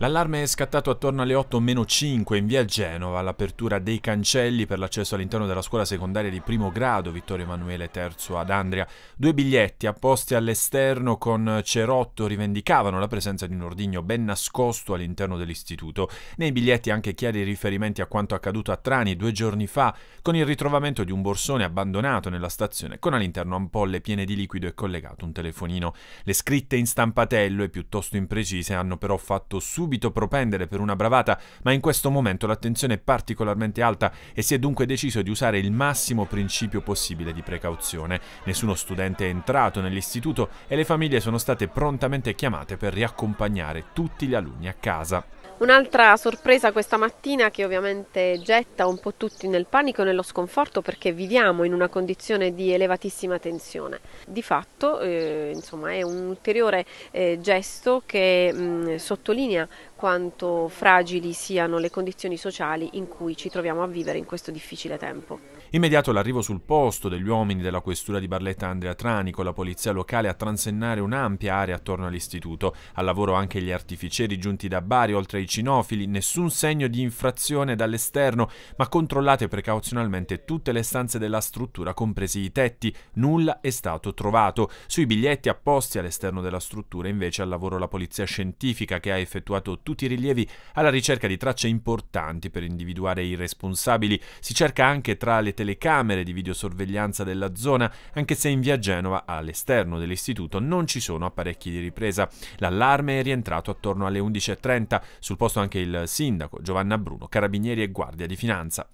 L'allarme è scattato attorno alle 8.05 in via Genova, all'apertura dei cancelli per l'accesso all'interno della scuola secondaria di primo grado Vittorio Emanuele III ad Andria. Due biglietti apposti all'esterno con cerotto rivendicavano la presenza di un ordigno ben nascosto all'interno dell'istituto. Nei biglietti anche chiari riferimenti a quanto accaduto a Trani due giorni fa, con il ritrovamento di un borsone abbandonato nella stazione, con all'interno ampolle piene di liquido e collegato un telefonino. Le scritte in stampatello e piuttosto imprecise hanno però fatto subito subito propendere per una bravata, ma in questo momento l'attenzione è particolarmente alta e si è dunque deciso di usare il massimo principio possibile di precauzione. Nessuno studente è entrato nell'istituto e le famiglie sono state prontamente chiamate per riaccompagnare tutti gli alunni a casa. Un'altra sorpresa questa mattina che ovviamente getta un po' tutti nel panico e nello sconforto perché viviamo in una condizione di elevatissima tensione. Di fatto eh, insomma, è un ulteriore eh, gesto che mh, mm, sottolinea quanto fragili siano le condizioni sociali in cui ci troviamo a vivere in questo difficile tempo. Immediato l'arrivo sul posto degli uomini della questura di Barletta Andrea Trani con la polizia locale a transennare un'ampia area attorno all'istituto. Al lavoro anche gli artificieri giunti da Bari oltre ai i cinofili, nessun segno di infrazione dall'esterno, ma controllate precauzionalmente tutte le stanze della struttura, compresi i tetti, nulla è stato trovato. Sui biglietti apposti all'esterno della struttura invece al lavoro la polizia scientifica che ha effettuato tutti i rilievi alla ricerca di tracce importanti per individuare i responsabili. Si cerca anche tra le telecamere di videosorveglianza della zona, anche se in via Genova all'esterno dell'istituto non ci sono apparecchi di ripresa. L'allarme è rientrato attorno alle 11.30. Sul sul posto anche il sindaco, Giovanna Bruno, carabinieri e guardia di finanza.